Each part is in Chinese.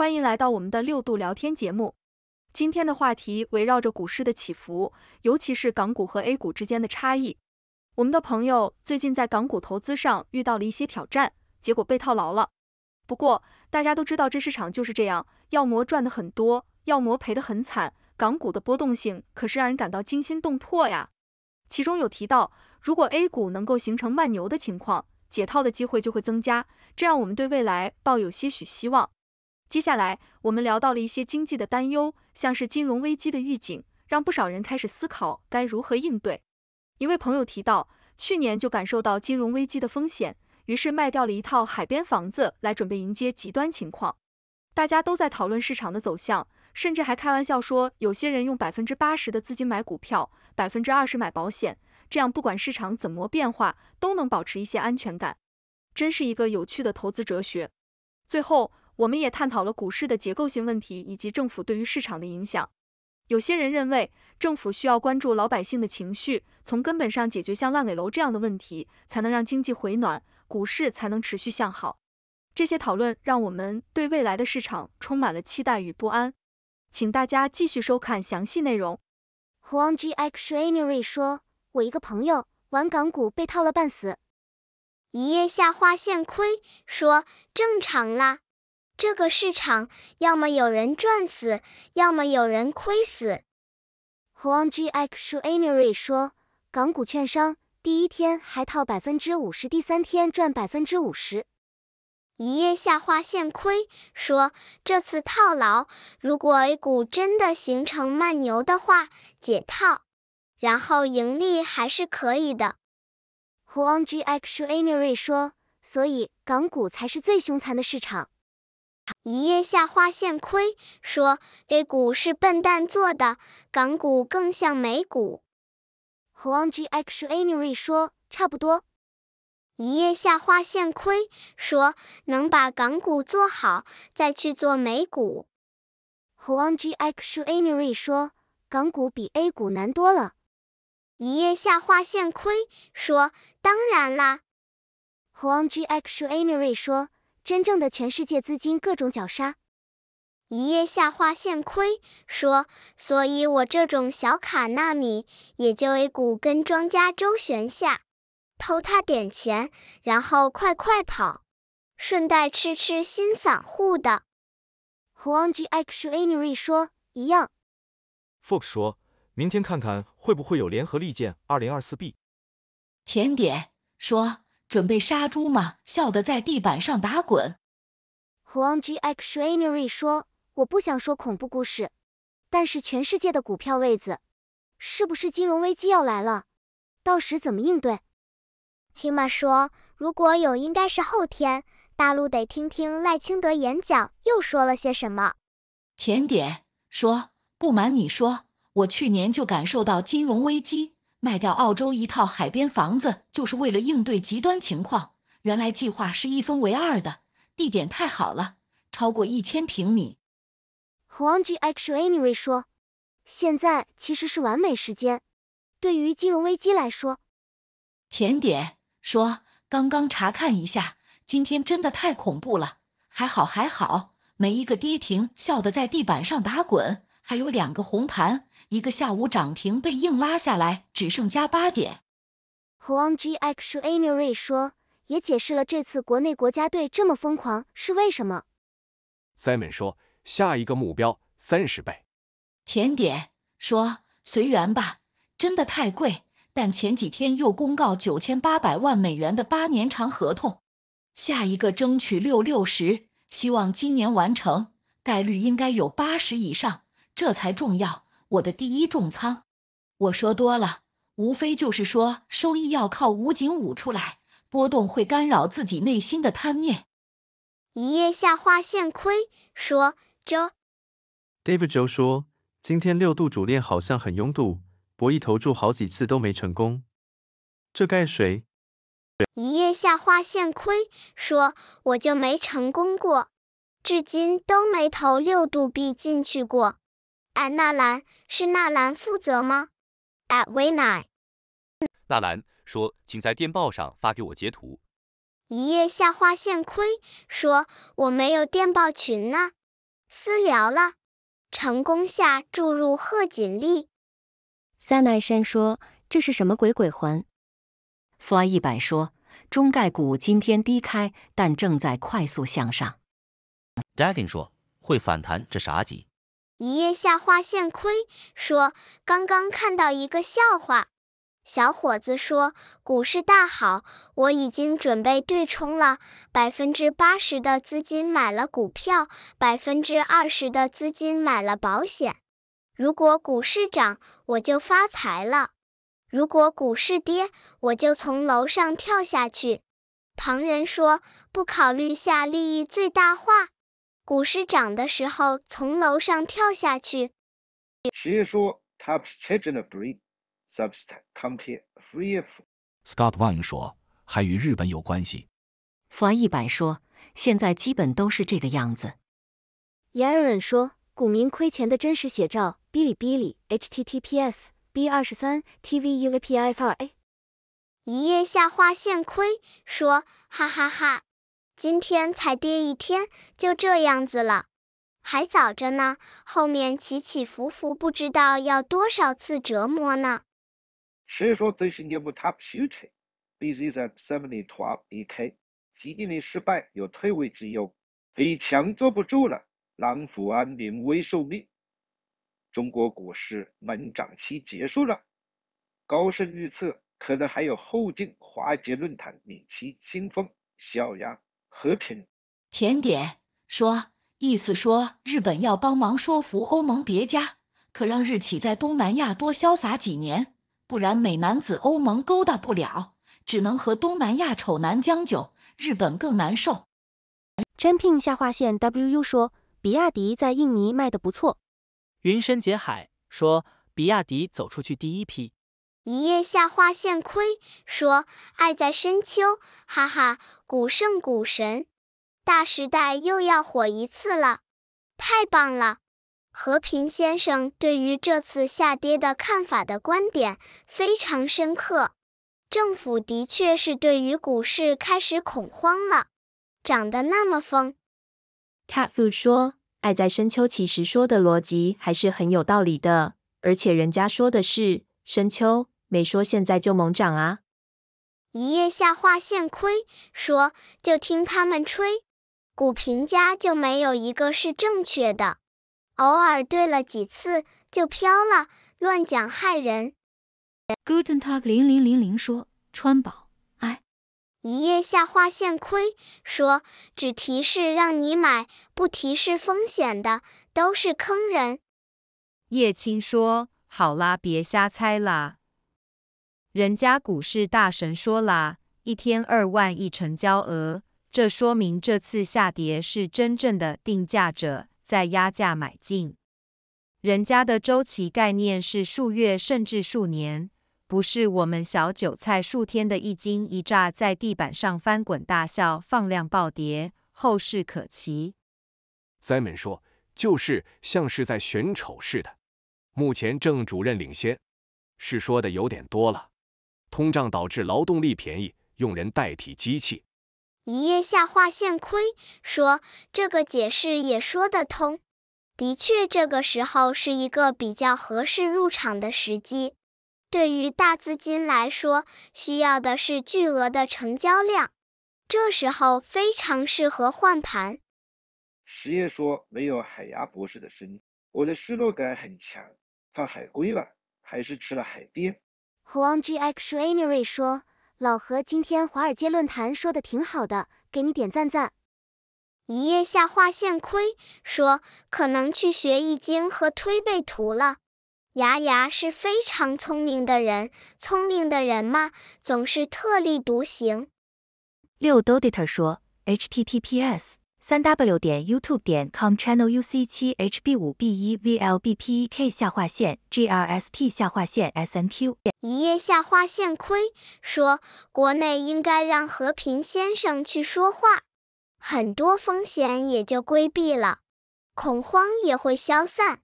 欢迎来到我们的六度聊天节目，今天的话题围绕着股市的起伏，尤其是港股和 A 股之间的差异。我们的朋友最近在港股投资上遇到了一些挑战，结果被套牢了。不过大家都知道这市场就是这样，要么赚的很多，要么赔的很惨。港股的波动性可是让人感到惊心动魄呀。其中有提到，如果 A 股能够形成慢牛的情况，解套的机会就会增加，这样我们对未来抱有些许希望。接下来，我们聊到了一些经济的担忧，像是金融危机的预警，让不少人开始思考该如何应对。一位朋友提到，去年就感受到金融危机的风险，于是卖掉了一套海边房子，来准备迎接极端情况。大家都在讨论市场的走向，甚至还开玩笑说，有些人用百分之八十的资金买股票，百分之二十买保险，这样不管市场怎么变化，都能保持一些安全感。真是一个有趣的投资哲学。最后。我们也探讨了股市的结构性问题以及政府对于市场的影响。有些人认为政府需要关注老百姓的情绪，从根本上解决像烂尾楼这样的问题，才能让经济回暖，股市才能持续向好。这些讨论让我们对未来的市场充满了期待与不安。请大家继续收看详细内容。王 u a n u a r y 说，我一个朋友玩港股被套了半死，一夜下划线亏，说正常啦。这个市场要么有人赚死，要么有人亏死。Huang Shu a n 舒 r 瑞说，港股券商第一天还套百分之五十，第三天赚百分之五十。一夜下划线亏，说这次套牢，如果 A 股真的形成慢牛的话，解套，然后盈利还是可以的。Huang Shu a n 舒 r 瑞说，所以港股才是最凶残的市场。一夜下划线亏，说 A 股是笨蛋做的，港股更像美股。Huang Jixuanyi 说，差不多。一夜下划线亏，说能把港股做好，再去做美股。Huang Jixuanyi 说，港股比 A 股难多了。一夜下划线亏，说当然啦。Huang Jixuanyi 说。真正的全世界资金各种绞杀，一夜下划现亏，说，所以我这种小卡纳米也就 A 股跟庄家周旋下，偷他点钱，然后快快跑，顺带吃吃新散户的。h Wang J i a n u a r i 说一样。Fox 说，明天看看会不会有联合利剑二零二四 B。甜点说。准备杀猪吗？笑得在地板上打滚。Huang j i a n y u 说，我不想说恐怖故事，但是全世界的股票位子，是不是金融危机要来了？到时怎么应对？h i m a 说，如果有，应该是后天。大陆得听听赖清德演讲，又说了些什么？甜点说，不瞒你说，我去年就感受到金融危机。卖掉澳洲一套海边房子，就是为了应对极端情况。原来计划是一分为二的，地点太好了，超过一千平米。Huangjxuanyi i 说，现在其实是完美时间。对于金融危机来说，甜点说，刚刚查看一下，今天真的太恐怖了，还好还好，没一个跌停，笑得在地板上打滚。还有两个红盘，一个下午涨停被硬拉下来，只剩加八点。Huang j i x i u Anri 说，也解释了这次国内国家队这么疯狂是为什么。Simon 说，下一个目标三十倍。甜点说，随缘吧，真的太贵，但前几天又公告九千八百万美元的八年长合同，下一个争取六六十，希望今年完成，概率应该有八十以上。这才重要，我的第一重仓。我说多了，无非就是说收益要靠武警捂出来，波动会干扰自己内心的贪念。一夜下划线亏，说周。David z o 说，今天六度主链好像很拥堵，博弈投注好几次都没成功。这该谁？一夜下划线亏，说我就没成功过，至今都没投六度币进去过。at 纳兰，是纳兰负责吗？t 为奶。纳兰说，请在电报上发给我截图。一夜下划线亏，说我没有电报群呢。私聊了。成功下注入贺锦丽。三奈山说，这是什么鬼鬼魂？Fly 一百说，中概股今天低开，但正在快速向上。Dagin 说，会反弹，这啥急？一夜下划线亏，说刚刚看到一个笑话。小伙子说，股市大好，我已经准备对冲了，百分之八十的资金买了股票，百分之二十的资金买了保险。如果股市涨，我就发财了；如果股市跌，我就从楼上跳下去。旁人说，不考虑下利益最大化。股市涨的时候，从楼上跳下去。石爷说，Touch change the breed, substance c o m p a r e free o f Scott Wang 说，还与日本有关系。冯一百说，现在基本都是这个样子。Aaron 说，股民亏钱的真实写照。哔哩哔哩 h t t p s b 二十三 t v u v i p r 2 a 一夜下划线亏，说哈哈哈。今天才跌一天，就这样子了，还早着呢，后面起起伏伏，不知道要多少次折磨呢。谁说最近你不他不休耻？BZM72EK 在基金的失败有退位之忧，李强坐不住了，狼孚安临危受命。中国股市猛涨期结束了，高盛预测可能还有后劲。华杰论坛领起清风，小杨。和平。甜点说，意思说日本要帮忙说服欧盟别家，可让日企在东南亚多潇洒几年，不然美男子欧盟勾搭不了，只能和东南亚丑男将就，日本更难受。champion 下划线 WU 说，比亚迪在印尼卖的不错。云深结海说，比亚迪走出去第一批。一夜下划线亏，说爱在深秋，哈哈，股圣股神，大时代又要火一次了，太棒了！和平先生对于这次下跌的看法的观点非常深刻，政府的确是对于股市开始恐慌了，涨得那么疯。Catfood 说，爱在深秋其实说的逻辑还是很有道理的，而且人家说的是深秋。没说现在就猛涨啊！一夜下划线亏，说就听他们吹，股评家就没有一个是正确的，偶尔对了几次就飘了，乱讲害人。Guten Talk 零零零零说川宝，哎，一夜下划线亏，说只提示让你买，不提示风险的都是坑人。叶青说，好啦，别瞎猜啦。人家股市大神说啦，一天二万亿成交额，这说明这次下跌是真正的定价者在压价买进。人家的周期概念是数月甚至数年，不是我们小韭菜数天的一惊一乍，在地板上翻滚大笑放量暴跌，后市可期。灾门说，就是，像是在选丑似的。目前郑主任领先，是说的有点多了。通胀导致劳动力便宜，用人代替机器。一夜下划线亏，说这个解释也说得通。的确，这个时候是一个比较合适入场的时机。对于大资金来说，需要的是巨额的成交量，这时候非常适合换盘。实验说没有海牙博士的声音，我的失落感很强。放海归了，还是吃了海边。h u a n g j x j a n u a r y 说：“老何今天华尔街论坛说的挺好的，给你点赞赞。”一夜下划线亏说：“可能去学易经和推背图了。”牙牙是非常聪明的人，聪明的人嘛，总是特立独行。六 d o d i t o r 说：“HTTPS。”三 W 点 YouTube 点 com channel U C 七 H B 五 B 一 V L B P E K 下划线 G R S T 下划线 S N Q 一夜下划线亏说，国内应该让和平先生去说话，很多风险也就规避了，恐慌也会消散。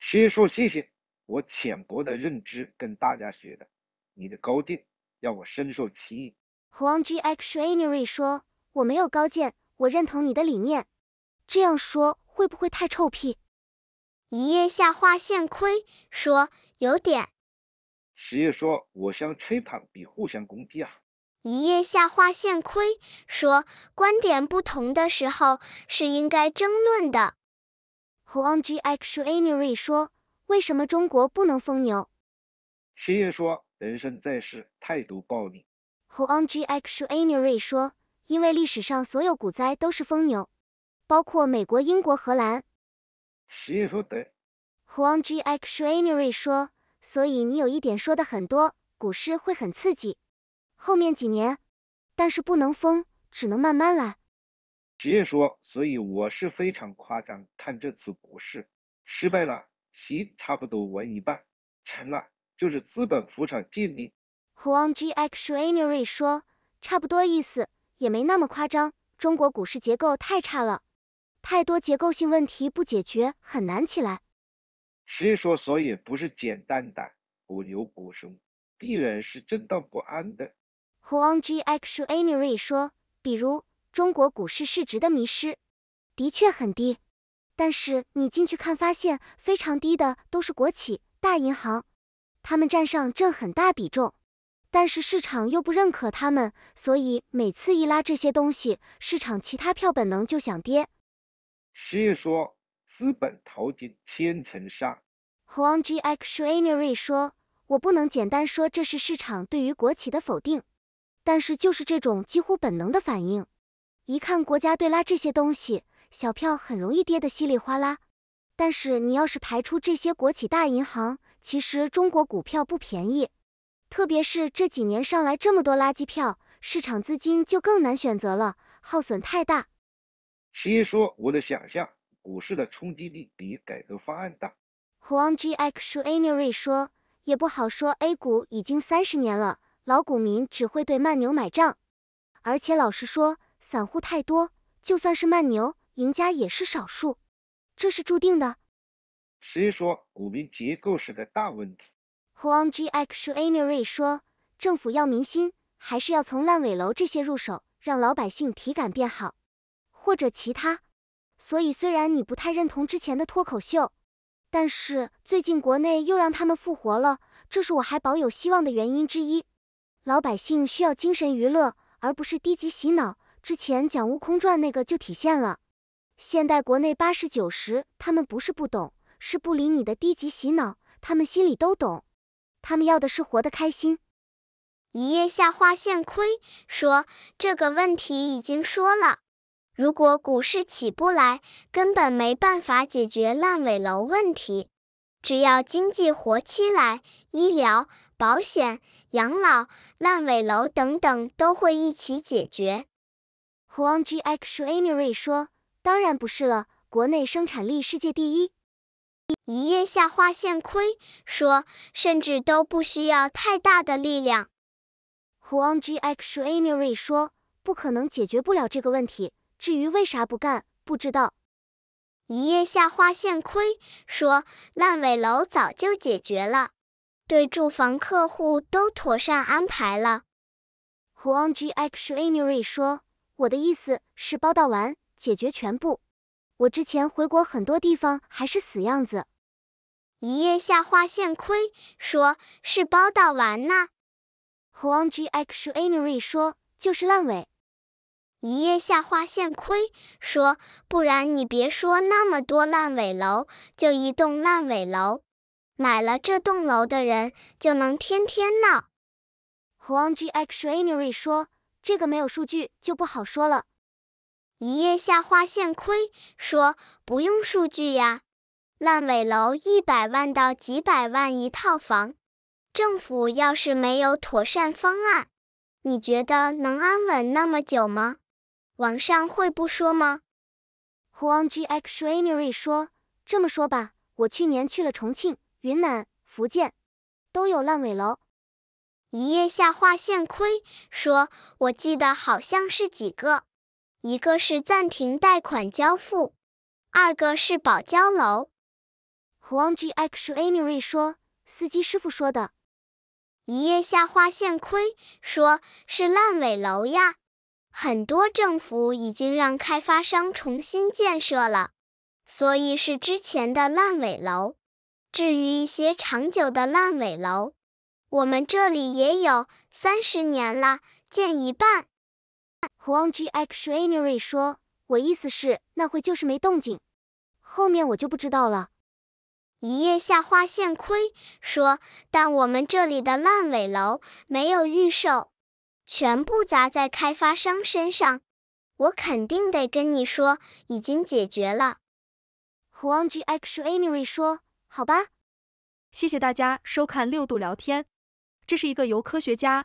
师说谢谢，我浅薄的认知跟大家学的，你的高见让我深受其益。黄 G X r a n e a r y 说，我没有高见。我认同你的理念，这样说会不会太臭屁？一叶下划线亏说有点。十叶说我相吹捧比互相攻击啊。一叶下划线亏说观点不同的时候是应该争论的。huangjixuanyu 说为什么中国不能疯牛？十叶说人生在世，态度暴力。huangjixuanyu 说。因为历史上所有股灾都是疯牛，包括美国、英国、荷兰。实业说。Huang j i x u a n l i 说，所以你有一点说的很多，股市会很刺激，后面几年，但是不能疯，只能慢慢来。实业说，所以我是非常夸张，看这次股市失败了，行，差不多玩一半，成了就是资本浮长建立。Huang j i x u a n l i 说，差不多意思。也没那么夸张，中国股市结构太差了，太多结构性问题不解决，很难起来。谁说，所以不是简单的股牛股熊，必然是震荡不安的。h n 胡昂吉 （Xu Anyi） 说，比如中国股市市值的迷失，的确很低，但是你进去看发现，非常低的都是国企、大银行，他们占上正很大比重。但是市场又不认可他们，所以每次一拉这些东西，市场其他票本能就想跌。徐毅说，资本淘金千层沙。侯 n G X i a n u a r y 说，我不能简单说这是市场对于国企的否定，但是就是这种几乎本能的反应，一看国家队拉这些东西，小票很容易跌得稀里哗啦。但是你要是排除这些国企大银行，其实中国股票不便宜。特别是这几年上来这么多垃圾票，市场资金就更难选择了，耗损太大。十一说我的想象，股市的冲击力比改革方案大。Huang j i x u a n y i 说，也不好说，A 股已经三十年了，老股民只会对慢牛买账。而且老实说，散户太多，就算是慢牛，赢家也是少数，这是注定的。十一说，股民结构是个大问题。Huang j i k s h u a n y u 说，政府要民心，还是要从烂尾楼这些入手，让老百姓体感变好，或者其他。所以虽然你不太认同之前的脱口秀，但是最近国内又让他们复活了，这是我还保有希望的原因之一。老百姓需要精神娱乐，而不是低级洗脑。之前讲《悟空传》那个就体现了。现代国内八十九十，他们不是不懂，是不理你的低级洗脑，他们心里都懂。他们要的是活得开心。一夜下划线亏说这个问题已经说了，如果股市起不来，根本没办法解决烂尾楼问题。只要经济活起来，医疗、保险、养老、烂尾楼等等都会一起解决。h n gxanuary j 说，当然不是了，国内生产力世界第一。一夜下划线亏说，甚至都不需要太大的力量。h 昂吉 extraordinary 说，不可能解决不了这个问题。至于为啥不干，不知道。一夜下划线亏说，烂尾楼早就解决了，对住房客户都妥善安排了。h 昂吉 extraordinary 说，我的意思是报道完，解决全部。我之前回国很多地方还是死样子，一夜下划线亏，说是包到完呢。Huang j i x u a n e r i 说，就是烂尾。一夜下划线亏，说，不然你别说那么多烂尾楼，就一栋烂尾楼，买了这栋楼的人就能天天闹。Huang j i x u a n e r i 说，这个没有数据就不好说了。一夜下划线亏说不用数据呀，烂尾楼一百万到几百万一套房，政府要是没有妥善方案，你觉得能安稳那么久吗？网上会不说吗？huanggxuanery 说这么说吧，我去年去了重庆、云南、福建，都有烂尾楼。一夜下划线亏说，我记得好像是几个。一个是暂停贷款交付，二个是保交楼。Huang j i x u a n y i 说，司机师傅说的。一夜下划线亏，说是烂尾楼呀。很多政府已经让开发商重新建设了，所以是之前的烂尾楼。至于一些长久的烂尾楼，我们这里也有，三十年了，建一半。h u a n g j i Xuanrui 说，我意思是那会就是没动静，后面我就不知道了。一夜下花线亏说，但我们这里的烂尾楼没有预售，全部砸在开发商身上，我肯定得跟你说已经解决了。h u a n g j i Xuanrui 说，好吧。谢谢大家收看六度聊天，这是一个由科学家。